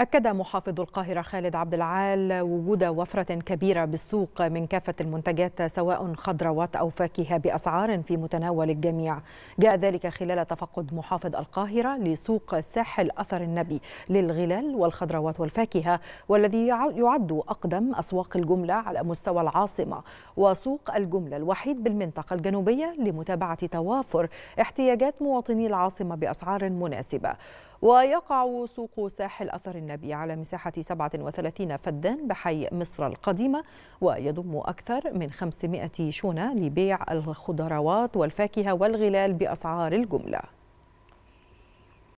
أكد محافظ القاهرة خالد عبد العال وجود وفرة كبيرة بالسوق من كافة المنتجات سواء خضروات أو فاكهة بأسعار في متناول الجميع جاء ذلك خلال تفقد محافظ القاهرة لسوق ساحل أثر النبي للغلال والخضروات والفاكهة والذي يعد أقدم أسواق الجملة على مستوى العاصمة وسوق الجملة الوحيد بالمنطقة الجنوبية لمتابعة توافر احتياجات مواطني العاصمة بأسعار مناسبة ويقع سوق ساحل أثر النبي على مساحة 37 فدا بحي مصر القديمة ويضم أكثر من 500 شونة لبيع الخضروات والفاكهة والغلال بأسعار الجملة